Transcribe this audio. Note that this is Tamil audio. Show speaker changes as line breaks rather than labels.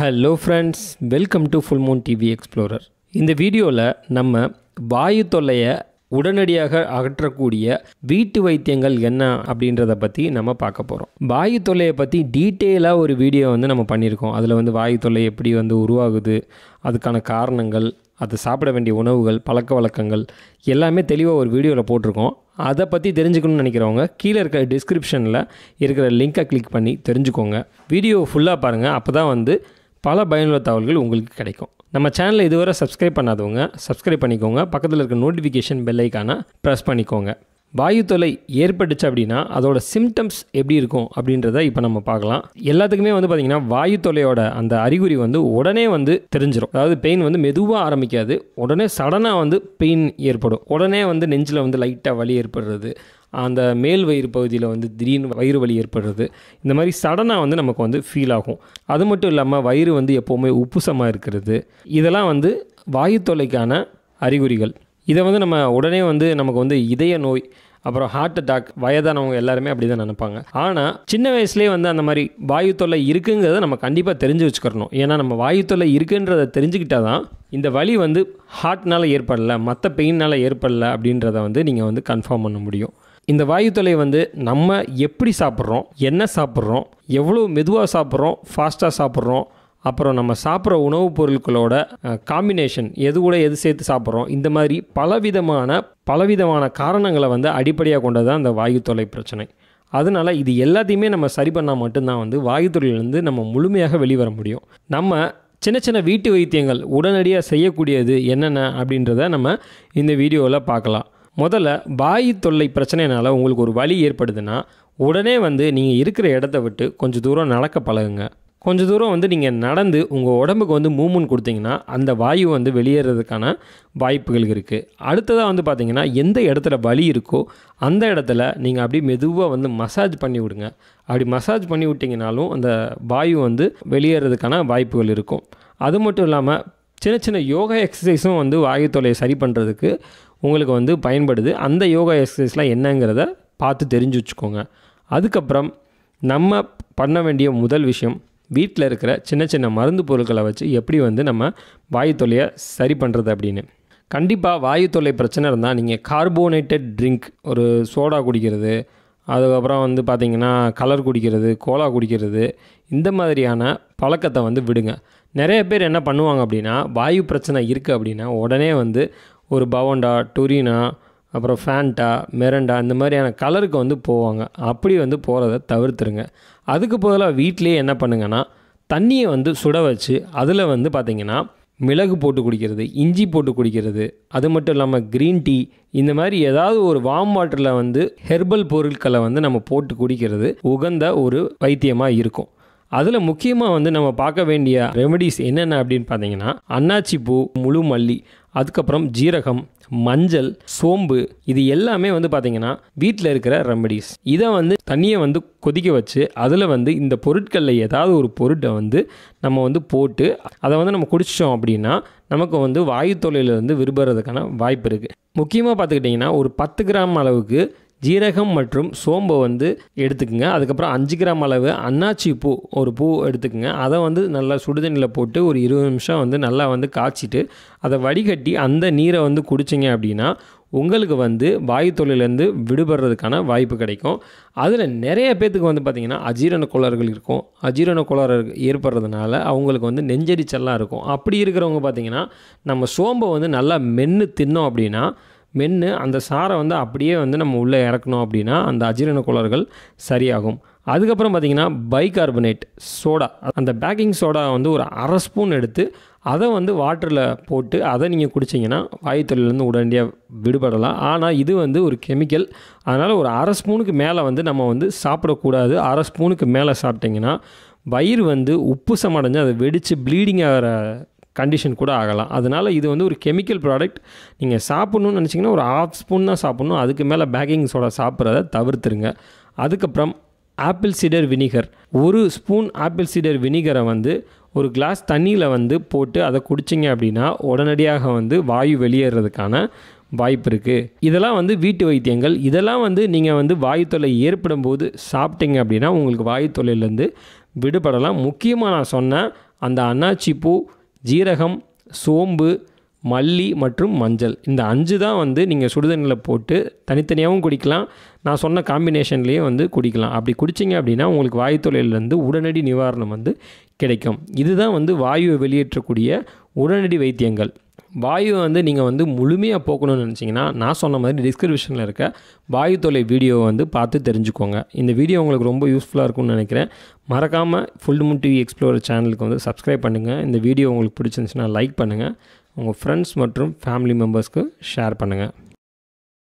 hello friends welcome to full moon TV explorer இந்த வீடியோவில் நம்ம வாயு தொல்லையை உடனடியாக அகற்றக்கூடிய வீட்டு வைத்தியங்கள் என்ன அப்படின்றத பற்றி நம்ம பார்க்க போகிறோம் வாயு தொல்லையை பற்றி டீட்டெயிலாக ஒரு வீடியோ வந்து நம்ம பண்ணியிருக்கோம் அதில் வந்து வாயு தொல்லை எப்படி வந்து உருவாகுது அதுக்கான காரணங்கள் அது சாப்பிட வேண்டிய உணவுகள் பழக்க வழக்கங்கள் எல்லாமே தெளிவாக ஒரு வீடியோவில் போட்டிருக்கோம் அதை பற்றி தெரிஞ்சுக்கணும்னு நினைக்கிறவங்க கீழே இருக்கிற டிஸ்கிரிப்ஷனில் இருக்கிற லிங்க்கை கிளிக் பண்ணி தெரிஞ்சுக்கோங்க வீடியோ ஃபுல்லாக பாருங்கள் அப்போ தான் வந்து பல பயனுள்ள தகவல்கள் உங்களுக்கு கிடைக்கும் நம்ம சேனலை இதுவரை சப்ஸ்கிரைப் பண்ணாதவங்க சப்ஸ்கிரைப் பண்ணிக்கோங்க பக்கத்தில் இருக்க நோட்டிஃபிகேஷன் பெல்லைக்கான ப்ரெஸ் பண்ணிக்கோங்க வாயு தொலை ஏற்பட்டுச்சு அப்படின்னா அதோட சிம்டம்ஸ் எப்படி இருக்கும் அப்படின்றத இப்போ நம்ம பார்க்கலாம் எல்லாத்துக்குமே வந்து பார்த்திங்கன்னா வாயு தொலையோட அந்த அறிகுறி வந்து உடனே வந்து தெரிஞ்சிடும் அதாவது பெயின் வந்து மெதுவாக ஆரம்பிக்காது உடனே சடனாக வந்து பெயின் ஏற்படும் உடனே வந்து நெஞ்சில் வந்து லைட்டாக வலி ஏற்படுறது அந்த மேல் வயிறு பகுதியில் வந்து திடீர்னு வயிறு வலி ஏற்படுறது இந்த மாதிரி சடனாக வந்து நமக்கு வந்து ஃபீல் ஆகும் அது மட்டும் இல்லாமல் வயிறு வந்து எப்போவுமே உப்புசமாக இருக்கிறது இதெல்லாம் வந்து வாயு தொலைக்கான அறிகுறிகள் இதை வந்து நம்ம உடனே வந்து நமக்கு வந்து இதய நோய் அப்புறம் ஹார்ட் அட்டாக் வயதானவங்க எல்லாருமே அப்படி தான் நினைப்பாங்க ஆனால் சின்ன வயசுலேயே வந்து அந்த மாதிரி வாயு தொல்லை இருக்குங்கிறத நம்ம கண்டிப்பாக தெரிஞ்சு வச்சுக்கிறணும் ஏன்னா நம்ம வாயு தொல்லை இருக்குன்றதை தெரிஞ்சுக்கிட்டா தான் இந்த வலி வந்து ஹார்ட்னால் ஏற்படலை மற்ற பெயினால் ஏற்படலை அப்படின்றத வந்து நீங்கள் வந்து கன்ஃபார்ம் பண்ண முடியும் இந்த தொலை வந்து நம்ம எப்படி சாப்பிட்றோம் என்ன சாப்பிட்றோம் எவ்வளோ மெதுவாக சாப்பிட்றோம் ஃபாஸ்ட்டாக சாப்பிட்றோம் அப்புறம் நம்ம சாப்பிட்ற உணவுப் பொருட்களோட காம்பினேஷன் எது கூட எது சேர்த்து சாப்பிட்றோம் இந்த மாதிரி பலவிதமான பலவிதமான காரணங்களை வந்து அடிப்படையாக கொண்டது தான் இந்த வாயு தொலை பிரச்சனை அதனால் இது எல்லாத்தையுமே நம்ம சரி பண்ணால் மட்டும்தான் வந்து தொழிலிருந்து நம்ம முழுமையாக வெளிவர முடியும் நம்ம சின்ன சின்ன வீட்டு வைத்தியங்கள் உடனடியாக செய்யக்கூடியது என்னென்ன அப்படின்றத நம்ம இந்த வீடியோவில் பார்க்கலாம் முதல்ல வாயு தொல்லை பிரச்சனைனால உங்களுக்கு ஒரு வலி ஏற்படுதுன்னா உடனே வந்து நீங்கள் இருக்கிற இடத்த விட்டு கொஞ்சம் தூரம் நடக்க பழகுங்க கொஞ்சம் தூரம் வந்து நீங்கள் நடந்து உங்கள் உடம்புக்கு வந்து மூமெண்ட் கொடுத்தீங்கன்னா அந்த வாயு வந்து வெளியேறதுக்கான வாய்ப்புகள் இருக்குது அடுத்ததாக வந்து பார்த்திங்கன்னா எந்த இடத்துல வலி இருக்கோ அந்த இடத்துல நீங்கள் அப்படியே மெதுவாக வந்து மசாஜ் பண்ணி விடுங்க அப்படி மசாஜ் பண்ணி விட்டிங்கனாலும் அந்த வாயு வந்து வெளியேறதுக்கான வாய்ப்புகள் இருக்கும் அது மட்டும் இல்லாமல் சின்ன சின்ன யோகா எக்ஸசைஸும் வந்து வாயு தொலையை சரி பண்ணுறதுக்கு உங்களுக்கு வந்து பயன்படுது அந்த யோகா எக்ஸசைஸ்லாம் என்னங்கிறத பார்த்து தெரிஞ்சு வச்சுக்கோங்க அதுக்கப்புறம் நம்ம பண்ண வேண்டிய முதல் விஷயம் வீட்டில் இருக்கிற சின்ன சின்ன மருந்து பொருட்களை வச்சு எப்படி வந்து நம்ம வாயு தொல்லையை சரி பண்ணுறது அப்படின்னு கண்டிப்பாக வாயு தொல்லை பிரச்சனை இருந்தால் நீங்கள் கார்போனேட்டட் ட்ரிங்க் ஒரு சோடா குடிக்கிறது அதுக்கப்புறம் வந்து பார்த்திங்கன்னா கலர் குடிக்கிறது கோலா குடிக்கிறது இந்த மாதிரியான பழக்கத்தை வந்து விடுங்க நிறைய பேர் என்ன பண்ணுவாங்க அப்படின்னா வாயு பிரச்சனை இருக்குது அப்படின்னா உடனே வந்து ஒரு பவண்டா டுரினா அப்புறம் ஃபேண்டா மெரண்டா இந்த மாதிரியான கலருக்கு வந்து போவாங்க அப்படி வந்து போகிறத தவிர்த்துருங்க அதுக்கு பதிலாக வீட்டிலே என்ன பண்ணுங்கன்னா தண்ணியை வந்து சுட வச்சு அதில் வந்து பார்த்திங்கன்னா மிளகு போட்டு குடிக்கிறது இஞ்சி போட்டு குடிக்கிறது அது மட்டும் இல்லாமல் க்ரீன் டீ இந்த மாதிரி ஏதாவது ஒரு வார்ம் வாட்டரில் வந்து ஹெர்பல் பொருட்களை வந்து நம்ம போட்டு குடிக்கிறது உகந்த ஒரு வைத்தியமாக இருக்கும் அதில் முக்கியமாக வந்து நம்ம பார்க்க வேண்டிய ரெமடிஸ் என்னென்ன அப்படின்னு பார்த்தீங்கன்னா அன்னாச்சி பூ முழு மல்லி அதுக்கப்புறம் ஜீரகம் மஞ்சள் சோம்பு இது எல்லாமே வந்து பார்த்தீங்கன்னா வீட்டில் இருக்கிற ரெமடிஸ் இதை வந்து தண்ணியை வந்து கொதிக்க வச்சு அதில் வந்து இந்த பொருட்களில் ஏதாவது ஒரு பொருட்டை வந்து நம்ம வந்து போட்டு அதை வந்து நம்ம குடிச்சிட்டோம் அப்படின்னா நமக்கு வந்து வாயு வந்து விரும்புறதுக்கான வாய்ப்பு இருக்குது முக்கியமாக பார்த்துக்கிட்டிங்கன்னா ஒரு பத்து கிராம் அளவுக்கு ஜீரகம் மற்றும் சோம்பை வந்து எடுத்துக்கோங்க அதுக்கப்புறம் அஞ்சு கிராம் அளவு அன்னாச்சி பூ ஒரு பூ எடுத்துக்கோங்க அதை வந்து நல்லா சுடுதண்ணியில் போட்டு ஒரு இருபது நிமிஷம் வந்து நல்லா வந்து காய்ச்சிட்டு அதை வடிகட்டி அந்த நீரை வந்து குடிச்சிங்க அப்படின்னா உங்களுக்கு வந்து வாயு தொழிலேருந்து விடுபடுறதுக்கான வாய்ப்பு கிடைக்கும் அதில் நிறைய பேர்த்துக்கு வந்து பார்த்திங்கன்னா அஜீரண கோளாறுகள் இருக்கும் அஜீரண கோளாறு ஏற்படுறதுனால அவங்களுக்கு வந்து நெஞ்சரிச்சல்லாம் இருக்கும் அப்படி இருக்கிறவங்க பார்த்திங்கன்னா நம்ம சோம்பை வந்து நல்லா மென்று தின்னோம் அப்படின்னா மென்று அந்த சாரை வந்து அப்படியே வந்து நம்ம உள்ளே இறக்கணும் அப்படின்னா அந்த அஜீரண குளறுகள் சரியாகும் அதுக்கப்புறம் பார்த்திங்கன்னா பைகார்பனேட் சோடா அந்த பேக்கிங் சோடா வந்து ஒரு அரை ஸ்பூன் எடுத்து அதை வந்து வாட்டரில் போட்டு அதை நீங்கள் குடிச்சிங்கன்னா வாயுத்தொழிலேருந்து உடனடியாக விடுபடலாம் ஆனால் இது வந்து ஒரு கெமிக்கல் அதனால் ஒரு அரை ஸ்பூனுக்கு மேலே வந்து நம்ம வந்து சாப்பிடக்கூடாது அரை ஸ்பூனுக்கு மேலே சாப்பிட்டிங்கன்னா வயிறு வந்து உப்புசமடைஞ்சு அதை வெடித்து ப்ளீடிங் ஆகிற கண்டிஷன் கூட ஆகலாம் அதனால் இது வந்து ஒரு கெமிக்கல் ப்ராடக்ட் நீங்கள் சாப்பிட்ணுன்னு நினச்சிங்கன்னா ஒரு ஆஃப் ஸ்பூன் தான் சாப்பிட்ணும் அதுக்கு மேலே பேக்கிங் சோடா சாப்பிட்றத தவிர்த்துருங்க அதுக்கப்புறம் ஆப்பிள் சீடர் வினிகர் ஒரு ஸ்பூன் ஆப்பிள் சீடர் வினிகரை வந்து ஒரு கிளாஸ் தண்ணியில் வந்து போட்டு அதை குடிச்சிங்க அப்படின்னா உடனடியாக வந்து வாயு வெளியேறதுக்கான வாய்ப்பு இருக்குது இதெல்லாம் வந்து வீட்டு வைத்தியங்கள் இதெல்லாம் வந்து நீங்கள் வந்து வாயு தொல்லை ஏற்படும் போது சாப்பிட்டீங்க அப்படின்னா உங்களுக்கு வாயு தொல்லையிலேருந்து விடுபடலாம் முக்கியமாக நான் சொன்னேன் அந்த அன்னாச்சி பூ ஜீரகம் சோம்பு மல்லி மற்றும் மஞ்சள் இந்த அஞ்சு தான் வந்து நீங்கள் சுடுதண்ணியில் போட்டு தனித்தனியாகவும் குடிக்கலாம் நான் சொன்ன காம்பினேஷன்லேயே வந்து குடிக்கலாம் அப்படி குடிச்சிங்க அப்படின்னா உங்களுக்கு வாய் தொழிலேருந்து உடனடி நிவாரணம் வந்து கிடைக்கும் இதுதான் வந்து வாயுவை வெளியேற்றக்கூடிய உடனடி வைத்தியங்கள் வாயுவை வந்து நீங்கள் வந்து முழுமையாக போக்கணும்னு நினச்சிங்கன்னா நான் சொன்ன மாதிரி டிஸ்கிரிப்ஷனில் இருக்க வாயு தொலை வீடியோவை வந்து பார்த்து தெரிஞ்சுக்கோங்க இந்த வீடியோ உங்களுக்கு ரொம்ப யூஸ்ஃபுல்லாக இருக்கும்னு நினைக்கிறேன் மறக்காமல் ஃபுல் மூன் டிவி எக்ஸ்ப்ளோர் சேனலுக்கு வந்து சப்ஸ்கிரைப் பண்ணுங்கள் இந்த வீடியோ உங்களுக்கு பிடிச்சிருந்துச்சுன்னா லைக் பண்ணுங்கள் உங்கள் ஃப்ரெண்ட்ஸ் மற்றும் ஃபேமிலி மெம்பர்ஸ்க்கு ஷேர் பண்ணுங்கள்